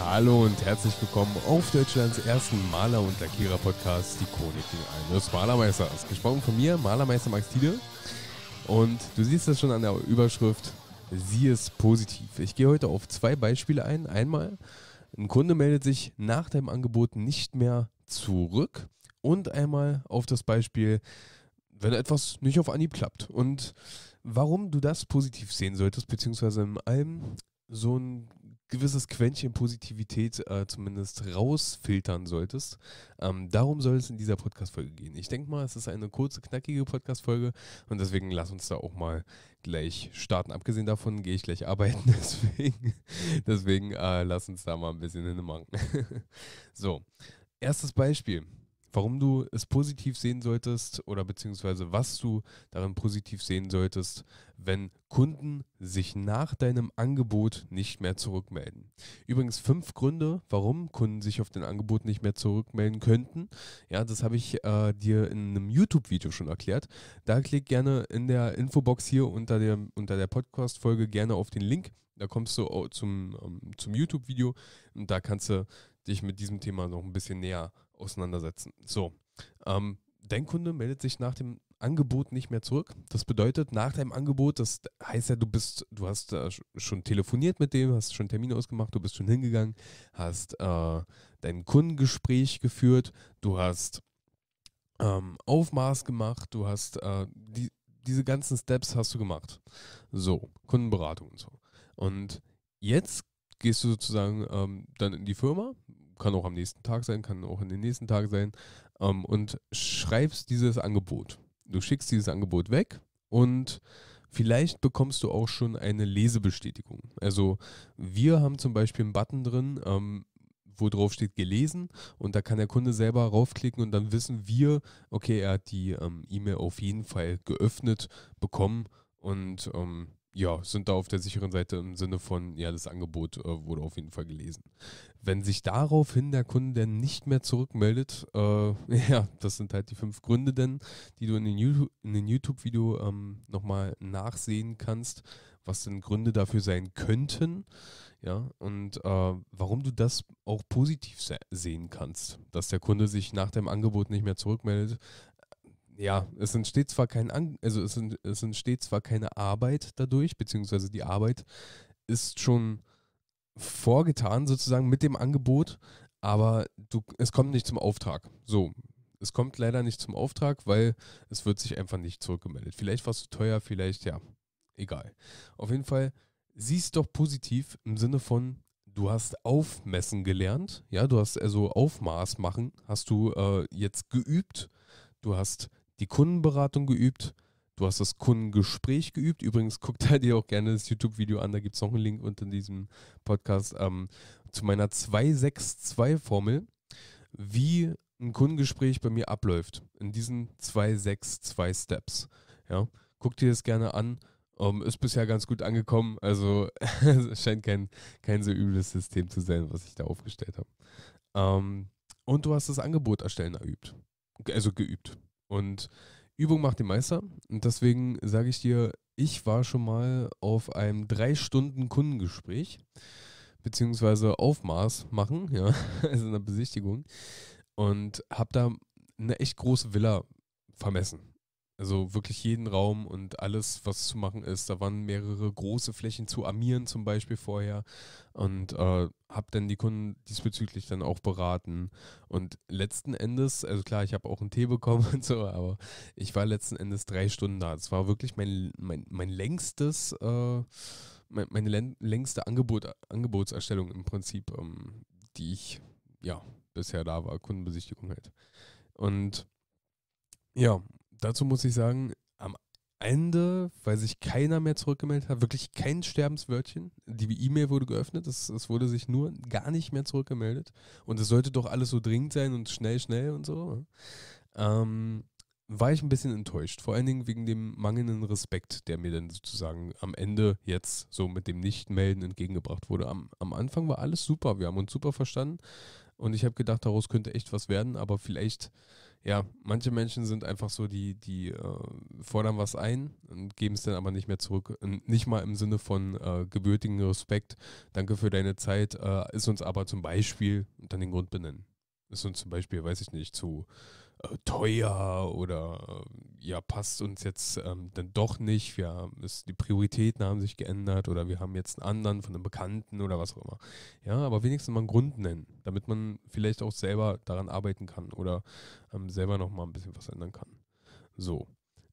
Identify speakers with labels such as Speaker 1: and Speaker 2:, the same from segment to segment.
Speaker 1: Hallo und herzlich willkommen auf Deutschlands ersten Maler- und Lackierer-Podcast, die Chroniken eines Malermeisters. Gesprochen von mir, Malermeister Max Tiede. Und du siehst das schon an der Überschrift, sieh es positiv. Ich gehe heute auf zwei Beispiele ein. Einmal, ein Kunde meldet sich nach deinem Angebot nicht mehr zurück. Und einmal auf das Beispiel, wenn etwas nicht auf Anhieb klappt. Und warum du das positiv sehen solltest, beziehungsweise in allem so ein gewisses Quäntchen Positivität äh, zumindest rausfiltern solltest. Ähm, darum soll es in dieser Podcast-Folge gehen. Ich denke mal, es ist eine kurze, knackige Podcast-Folge und deswegen lass uns da auch mal gleich starten. Abgesehen davon gehe ich gleich arbeiten, deswegen, deswegen äh, lass uns da mal ein bisschen in den Manken. so, erstes Beispiel warum du es positiv sehen solltest oder beziehungsweise was du darin positiv sehen solltest, wenn Kunden sich nach deinem Angebot nicht mehr zurückmelden. Übrigens fünf Gründe, warum Kunden sich auf dein Angebot nicht mehr zurückmelden könnten. Ja, das habe ich äh, dir in einem YouTube-Video schon erklärt. Da klick gerne in der Infobox hier unter der, unter der Podcast-Folge gerne auf den Link. Da kommst du zum, ähm, zum YouTube-Video und da kannst du dich mit diesem Thema noch ein bisschen näher auseinandersetzen. So, ähm, dein Kunde meldet sich nach dem Angebot nicht mehr zurück. Das bedeutet, nach deinem Angebot, das heißt ja, du bist, du hast äh, schon telefoniert mit dem, hast schon Termine ausgemacht, du bist schon hingegangen, hast äh, dein Kundengespräch geführt, du hast ähm, Aufmaß gemacht, du hast äh, die, diese ganzen Steps hast du gemacht. So, Kundenberatung und so. Und jetzt gehst du sozusagen ähm, dann in die Firma, kann auch am nächsten Tag sein, kann auch in den nächsten Tagen sein, ähm, und schreibst dieses Angebot. Du schickst dieses Angebot weg und vielleicht bekommst du auch schon eine Lesebestätigung. Also wir haben zum Beispiel einen Button drin, ähm, wo drauf steht gelesen und da kann der Kunde selber raufklicken und dann wissen wir, okay, er hat die ähm, E-Mail auf jeden Fall geöffnet bekommen und ähm, ja, sind da auf der sicheren Seite im Sinne von, ja, das Angebot äh, wurde auf jeden Fall gelesen. Wenn sich daraufhin der Kunde denn nicht mehr zurückmeldet, äh, ja, das sind halt die fünf Gründe denn, die du in den, YouTube, in YouTube-Video ähm, nochmal nachsehen kannst, was denn Gründe dafür sein könnten, ja, und äh, warum du das auch positiv se- sehen kannst, dass der Kunde sich nach dem Angebot nicht mehr zurückmeldet, ja, es entsteht zwar kein An also es, ent es entsteht zwar keine Arbeit dadurch, beziehungsweise die Arbeit ist schon vorgetan sozusagen mit dem Angebot, aber du, es kommt nicht zum Auftrag. So, es kommt leider nicht zum Auftrag, weil es wird sich einfach nicht zurückgemeldet. Vielleicht war es zu teuer, vielleicht ja, egal. Auf jeden Fall siehst doch positiv im Sinne von du hast aufmessen gelernt, ja, du hast also Aufmaß machen, hast du äh, jetzt geübt, du hast die Kundenberatung geübt, du hast das Kundengespräch geübt. Übrigens, guck da dir auch gerne das YouTube-Video an, da gibt es noch einen Link unter diesem Podcast ähm, zu meiner 262-Formel, wie ein Kundengespräch bei mir abläuft. In diesen 262 Steps. Ja? Guck dir das gerne an. Um, ähm, ist bisher ganz gut angekommen. Also es scheint kein, kein so übles System zu sein, was ich da aufgestellt habe. Um, ähm, und du hast das Angebot erstellen erübt. Also geübt. Und Übung macht den Meister. Und deswegen sage ich dir, ich war schon mal auf einem drei Stunden Kundengespräch, beziehungsweise Aufmaß machen, ja, also einer Besichtigung. Und habe da eine echt große Villa vermessen. Also wirklich jeden Raum und alles, was zu machen ist. Da waren mehrere große Flächen zu armieren zum Beispiel vorher und äh, habe dann die Kunden diesbezüglich dann auch beraten. Und letzten Endes, also klar, ich habe auch einen Tee bekommen und so, aber ich war letzten Endes drei Stunden da. Es war wirklich mein, mein, mein längstes, äh, meine längste Angebot, Angebotserstellung im Prinzip, ähm, die ich ja bisher da war, Kundenbesichtigung halt. Und ja, dazu muss ich sagen, am Ende, weil sich keiner mehr zurückgemeldet hat, wirklich kein Sterbenswörtchen. Die E-Mail wurde geöffnet, es, es, wurde sich nur gar nicht mehr zurückgemeldet. Und es sollte doch alles so dringend sein und schnell, schnell und so. Ne? Ähm, war ich ein bisschen enttäuscht. Vor allen Dingen wegen dem mangelnden Respekt, der mir dann sozusagen am Ende jetzt so mit dem Nichtmelden entgegengebracht wurde. Am, am Anfang war alles super, wir haben uns super verstanden. Und ich habe gedacht, daraus könnte echt was werden, aber vielleicht, ja, manche Menschen sind einfach so, die, die äh, fordern was ein und geben es dann aber nicht mehr zurück. nicht mal im Sinne von äh, gebürtigen Respekt, danke für deine Zeit, äh, ist uns aber zum Beispiel, und dann den Grund benennen. Ist uns zum Beispiel, weiß ich nicht, zu äh, teuer oder äh, ja, passt uns jetzt ähm, dann doch nicht. Wir haben, es, die Prioritäten haben sich geändert oder wir haben jetzt einen anderen von einem Bekannten oder was auch immer. Ja, aber wenigstens mal einen Grund nennen, damit man vielleicht auch selber daran arbeiten kann oder ähm, selber nochmal ein bisschen was ändern kann. So.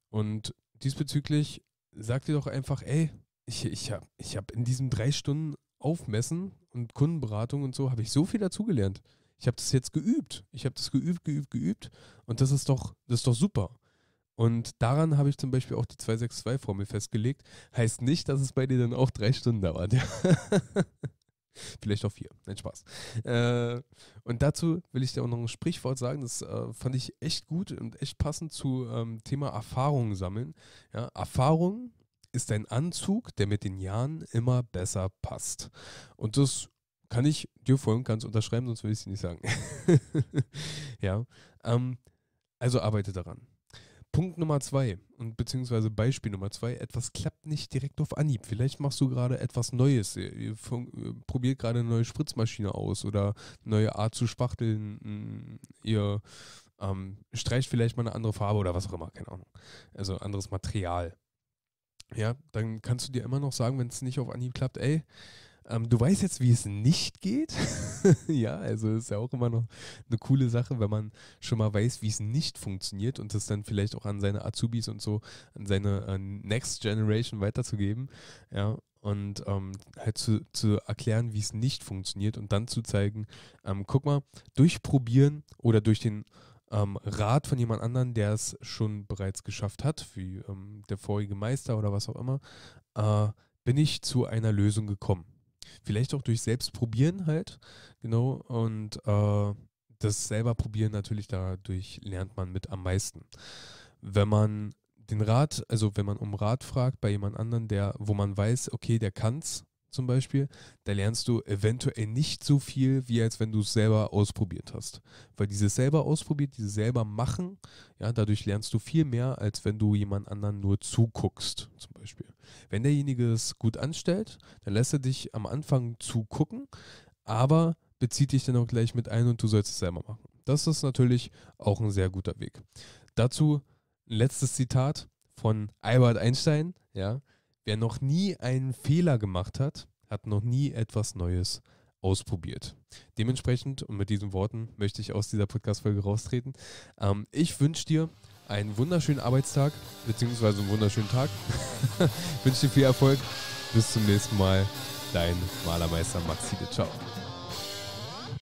Speaker 1: Und diesbezüglich sagt ihr doch einfach, ey, ich, ich habe ich hab in diesen drei Stunden Aufmessen und Kundenberatung und so, habe ich so viel dazugelernt ich habe das jetzt geübt. Ich habe das geübt, geübt, geübt. Und das ist doch, das ist doch super. Und daran habe ich zum Beispiel auch die 262-Formel festgelegt. Heißt nicht, dass es bei dir dann auch drei Stunden dauert. Vielleicht auch vier. Nein, Spaß. Äh, und dazu will ich dir auch noch ein Sprichwort sagen. Das äh, fand ich echt gut und echt passend zu ähm, Thema Erfahrung sammeln. Ja, Erfahrung ist ein Anzug, der mit den Jahren immer besser passt. Und das kann ich dir voll und ganz unterschreiben, sonst würde ich es nicht sagen. ja. Ähm, also arbeite daran. Punkt Nummer zwei und beziehungsweise Beispiel Nummer zwei, etwas klappt nicht direkt auf Anhieb. Vielleicht machst du gerade etwas Neues, probiert gerade eine neue Spritzmaschine aus oder eine neue Art zu spachteln, mm, ihr ähm, streicht vielleicht mal eine andere Farbe oder was auch immer, keine Ahnung. Also anderes Material. Ja, dann kannst du dir immer noch sagen, wenn es nicht auf Anhieb klappt, ey, ähm, du weißt jetzt, wie es nicht geht. ja, also ist ja auch immer noch eine coole Sache, wenn man schon mal weiß, wie es nicht funktioniert und das dann vielleicht auch an seine Azubis und so, an seine äh, Next Generation weiterzugeben. Ja, und ähm, halt zu, zu erklären, wie es nicht funktioniert und dann zu zeigen, ähm, guck mal, durchprobieren oder durch den ähm, Rat von jemand anderen, der es schon bereits geschafft hat, wie ähm, der vorige Meister oder was auch immer, äh, bin ich zu einer Lösung gekommen. Vielleicht auch durch Selbstprobieren halt, genau. Und äh, das selber probieren natürlich, dadurch lernt man mit am meisten. Wenn man den Rat, also wenn man um Rat fragt bei jemand anderen, der, wo man weiß, okay, der kann's, zum Beispiel, da lernst du eventuell nicht so viel, wie als wenn du es selber ausprobiert hast. Weil dieses selber ausprobiert, dieses selber machen, ja, dadurch lernst du viel mehr, als wenn du jemand anderen nur zuguckst, zum Beispiel. Wenn derjenige es gut anstellt, dann lässt er dich am Anfang zugucken, aber bezieht dich dann auch gleich mit ein und du sollst es selber machen. Das ist natürlich auch ein sehr guter Weg. Dazu ein letztes Zitat von Albert Einstein, ja, Wer noch nie einen Fehler gemacht hat, hat noch nie etwas Neues ausprobiert. Dementsprechend, und mit diesen Worten möchte ich aus dieser Podcast-Folge raustreten, ähm, ich wünsche dir einen wunderschönen Arbeitstag, beziehungsweise einen wunderschönen Tag. wünsche dir viel Erfolg. Bis zum nächsten Mal. Dein Malermeister Maxi. Ciao.